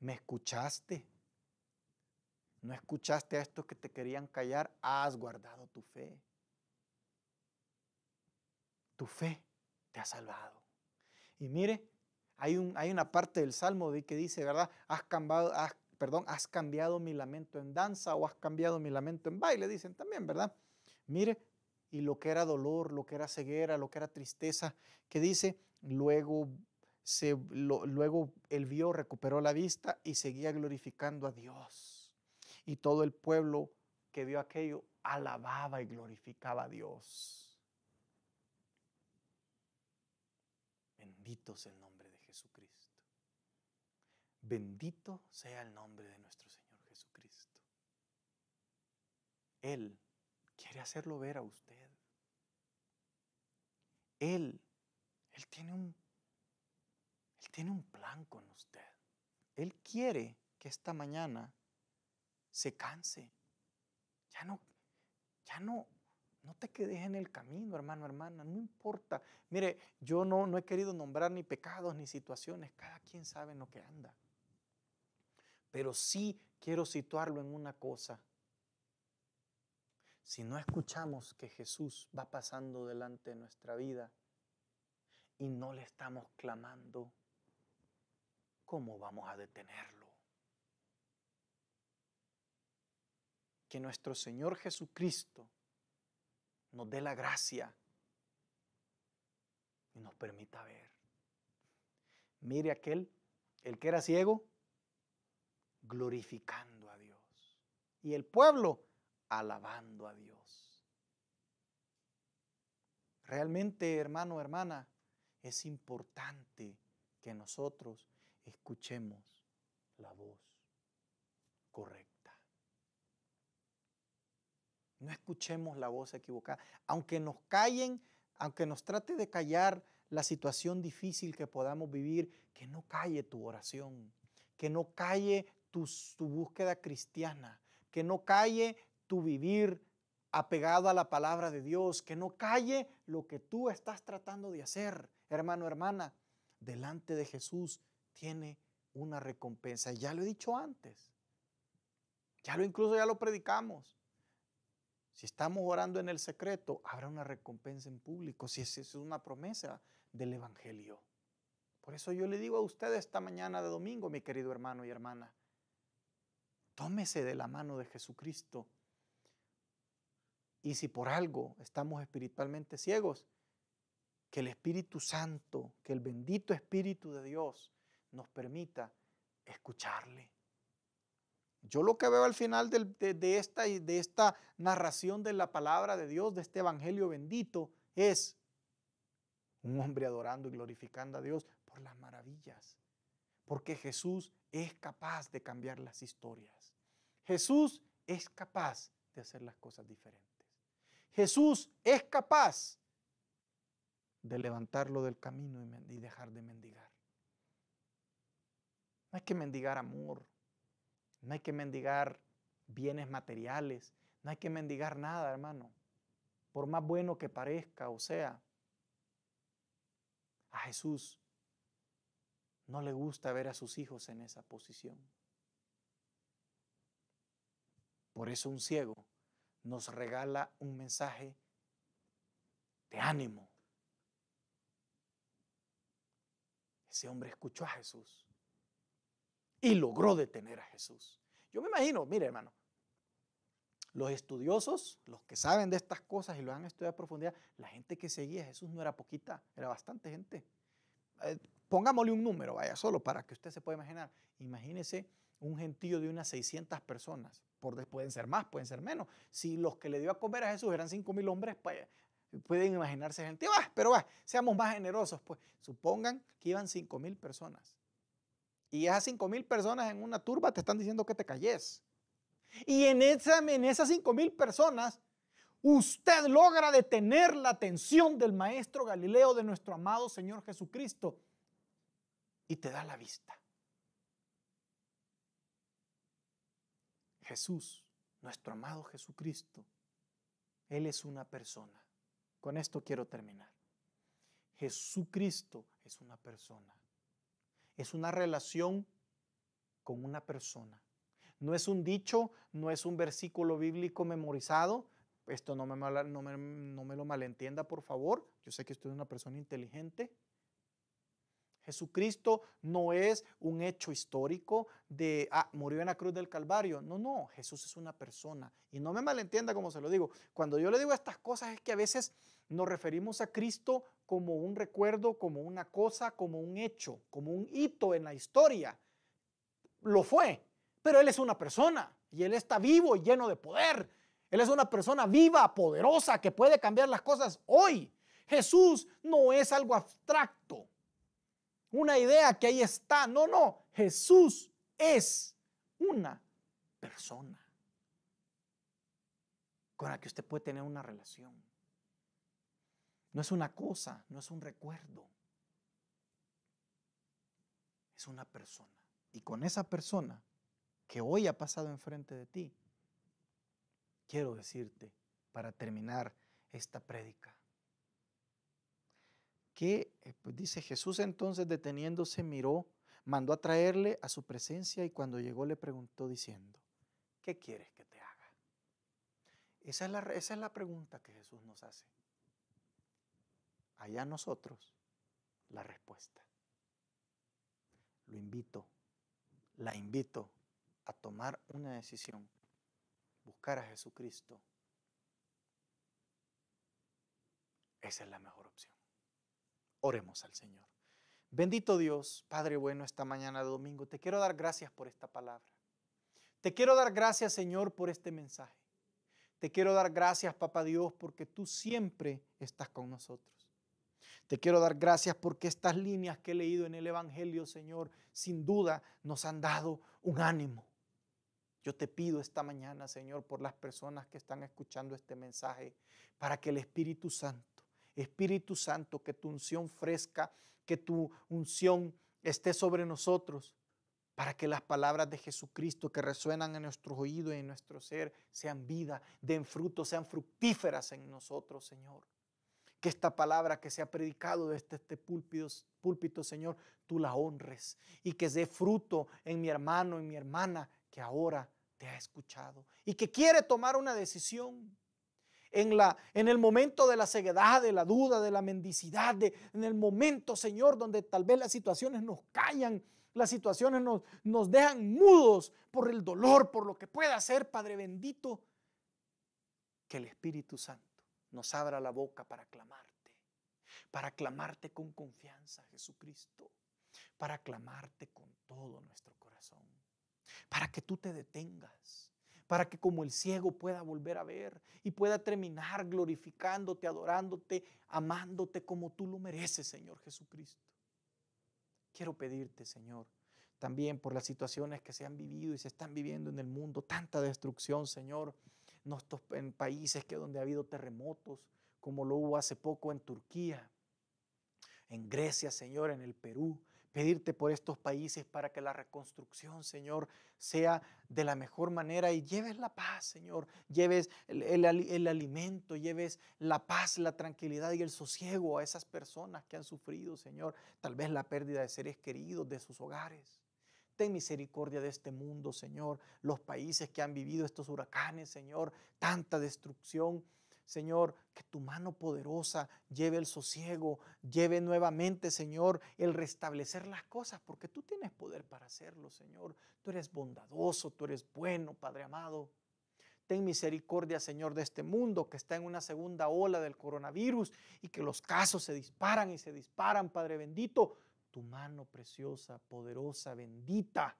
¿Me escuchaste? ¿No escuchaste a estos que te querían callar? Has guardado tu fe. Tu fe te ha salvado. Y mire, hay, un, hay una parte del Salmo de que dice, ¿verdad? Has cambiado, perdón, has cambiado mi lamento en danza o has cambiado mi lamento en baile, dicen también, ¿verdad? Mire, y lo que era dolor, lo que era ceguera, lo que era tristeza, que dice, luego luego él vio, recuperó la vista y seguía glorificando a Dios. Y todo el pueblo que vio aquello alababa y glorificaba a Dios. Bendito sea el nombre de Jesucristo. Bendito sea el nombre de nuestro Señor Jesucristo. Él quiere hacerlo ver a usted. Él, Él tiene un tiene un plan con usted. Él quiere que esta mañana se canse. Ya no, ya no, no te quedes en el camino, hermano, hermana, no importa. Mire, yo no, no he querido nombrar ni pecados ni situaciones, cada quien sabe en lo que anda. Pero sí quiero situarlo en una cosa. Si no escuchamos que Jesús va pasando delante de nuestra vida y no le estamos clamando, ¿cómo vamos a detenerlo? Que nuestro Señor Jesucristo nos dé la gracia y nos permita ver. Mire aquel, el que era ciego, glorificando a Dios. Y el pueblo, alabando a Dios. Realmente, hermano, hermana, es importante que nosotros escuchemos la voz correcta. No escuchemos la voz equivocada. Aunque nos callen, aunque nos trate de callar la situación difícil que podamos vivir, que no calle tu oración, que no calle tu, búsqueda cristiana, que no calle tu vivir apegado a la palabra de Dios, que no calle lo que tú estás tratando de hacer, hermano, hermana, delante de Jesús tiene una recompensa. Ya lo he dicho antes. Ya lo incluso ya lo predicamos. Si estamos orando en el secreto, habrá una recompensa en público, si es, es una promesa del Evangelio. Por eso yo le digo a ustedes esta mañana de domingo, mi querido hermano y hermana, tómese de la mano de Jesucristo. Y si por algo estamos espiritualmente ciegos, que el Espíritu Santo, que el bendito Espíritu de Dios nos permita escucharle. Yo lo que veo al final de, de esta narración de la palabra de Dios, de este Evangelio bendito, es un hombre adorando y glorificando a Dios por las maravillas. Porque Jesús es capaz de cambiar las historias. Jesús es capaz de hacer las cosas diferentes. Jesús es capaz de levantarlo del camino y dejar de mendigar. No hay que mendigar amor, no hay que mendigar bienes materiales, no hay que mendigar nada, hermano, por más bueno que parezca o sea. A Jesús no le gusta ver a sus hijos en esa posición. Por eso un ciego nos regala un mensaje de ánimo. Ese hombre escuchó a Jesús y logró detener a Jesús. Yo me imagino, mire hermano, los estudiosos, los que saben de estas cosas y lo han estudiado a profundidad, la gente que seguía a Jesús no era poquita, era bastante gente. Eh, pongámosle un número, vaya solo, para que usted se pueda imaginar. Imagínese un gentío de unas 600 personas. Por, pueden ser más, pueden ser menos. Si los que le dio a comer a Jesús eran 5.000 hombres, pues, pueden imaginarse gente, va, pero va. seamos más generosos. Pues supongan que iban 5.000 personas. Y esas 5,000 mil personas en una turba te están diciendo que te calles. Y en, esas 5,000 personas, usted logra detener la atención del Maestro Galileo de nuestro amado Señor Jesucristo y te da la vista. Jesús, nuestro amado Jesucristo, Él es una persona. Con esto quiero terminar. Jesucristo es una persona es una relación con una persona. No es un dicho, no es un versículo bíblico memorizado. Esto no me, no no me lo malentienda, por favor. Yo sé que usted es una persona inteligente. Jesucristo no es un hecho histórico de, ah, murió en la cruz del Calvario. No, no, Jesús es una persona. Y no me malentienda como se lo digo. Cuando yo le digo estas cosas es que a veces nos referimos a Cristo como un recuerdo, como una cosa, como un hecho, como un hito en la historia. Lo fue, pero Él es una persona y Él está vivo y lleno de poder. Él es una persona viva, poderosa, que puede cambiar las cosas hoy. Jesús no es algo abstracto, una idea que ahí está. No, no, Jesús es una persona con la que usted puede tener una relación. No es una cosa, no es un recuerdo. Es una persona. Y con esa persona que hoy ha pasado enfrente de ti, quiero decirte, para terminar esta prédica, que eh, pues, dice Jesús entonces deteniéndose miró, mandó a traerle a su presencia y cuando llegó le preguntó diciendo, ¿qué quieres que te haga? Esa esa es la pregunta que Jesús nos hace allá nosotros la respuesta. Lo invito, la invito a tomar una decisión, buscar a Jesucristo. Esa es la mejor opción. Oremos al Señor. Bendito Dios, Padre bueno, esta mañana de domingo, te quiero dar gracias por esta palabra. Te quiero dar gracias, Señor, por este mensaje. Te quiero dar gracias, Papa Dios, porque tú siempre estás con nosotros. Te quiero dar gracias porque estas líneas que he leído en el Evangelio, Señor, sin duda nos han dado un ánimo. Yo te pido esta mañana, Señor, por las personas que están escuchando este mensaje, para que el Espíritu Santo, Espíritu Santo, que tu unción fresca, que tu unción esté sobre nosotros, para que las palabras de Jesucristo que resuenan en nuestros oídos y en nuestro ser sean vida, den fruto, sean fructíferas en nosotros, Señor que esta palabra que se ha predicado desde este, este púlpito, púlpito, Señor, tú la honres y que dé fruto en mi hermano, en mi hermana que ahora te ha escuchado y que quiere tomar una decisión. En, la, en el momento de la ceguedad, de la duda, de la mendicidad, en el momento, Señor, donde tal vez las situaciones nos callan, las situaciones nos, nos dejan mudos por el dolor, por lo que pueda ser, Padre bendito, que el Espíritu Santo nos abra la boca para clamarte, para clamarte con confianza, Jesucristo, para clamarte con todo nuestro corazón, para que tú te detengas, para que como el ciego pueda volver a ver y pueda terminar glorificándote, adorándote, amándote como tú lo mereces, Señor Jesucristo. Quiero pedirte, Señor, también por las situaciones que se han vivido y se están viviendo en el mundo, tanta destrucción, Señor en países que donde ha habido terremotos, como lo hubo hace poco en Turquía, en Grecia, Señor, en el Perú. Pedirte por estos países para que la reconstrucción, Señor, sea de la mejor manera y lleves la paz, Señor. Lleves el, el alimento, lleves la paz, la tranquilidad y el sosiego a esas personas que han sufrido, Señor. Tal vez la pérdida de seres queridos, de sus hogares. Ten misericordia de este mundo, Señor. Los países que han vivido estos huracanes, Señor. Tanta destrucción. Señor, que tu mano poderosa lleve el sosiego, lleve nuevamente, Señor, el restablecer las cosas, porque tú tienes poder para hacerlo, Señor. Tú eres bondadoso, tú eres bueno, Padre amado. Ten misericordia, Señor, de este mundo que está en una segunda ola del coronavirus y que los casos se disparan y se disparan, Padre bendito tu mano preciosa, poderosa, bendita,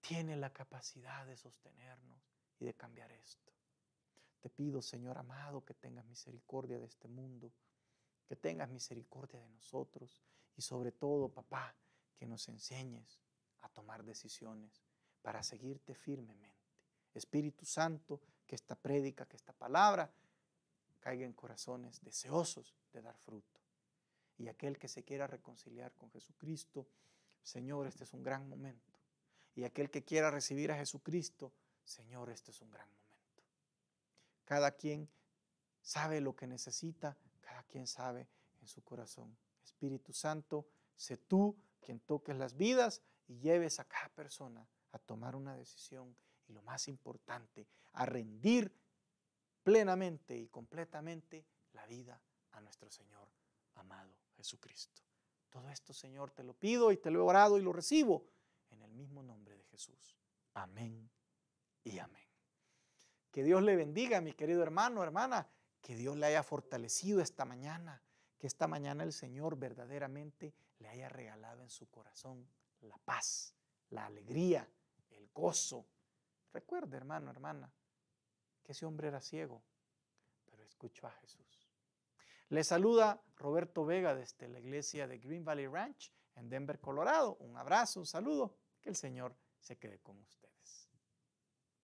tiene la capacidad de sostenernos y de cambiar esto. Te pido, Señor amado, que tengas misericordia de este mundo, que tengas misericordia de nosotros y sobre todo, papá, que nos enseñes a tomar decisiones para seguirte firmemente. Espíritu Santo, que esta prédica, que esta palabra caiga en corazones deseosos de dar fruto y aquel que se quiera reconciliar con Jesucristo, Señor, este es un gran momento. Y aquel que quiera recibir a Jesucristo, Señor, este es un gran momento. Cada quien sabe lo que necesita, cada quien sabe en su corazón. Espíritu Santo, sé tú quien toques las vidas y lleves a cada persona a tomar una decisión y lo más importante, a rendir plenamente y completamente la vida a nuestro Señor amado. Jesucristo. Todo esto, Señor, te lo pido y te lo he orado y lo recibo en el mismo nombre de Jesús. Amén y amén. Que Dios le bendiga, mi querido hermano, hermana, que Dios le haya fortalecido esta mañana, que esta mañana el Señor verdaderamente le haya regalado en su corazón la paz, la alegría, el gozo. Recuerde, hermano, hermana, que ese hombre era ciego, pero escuchó a Jesús. Le saluda Roberto Vega desde la iglesia de Green Valley Ranch en Denver, Colorado. Un abrazo, un saludo. Que el Señor se quede con usted.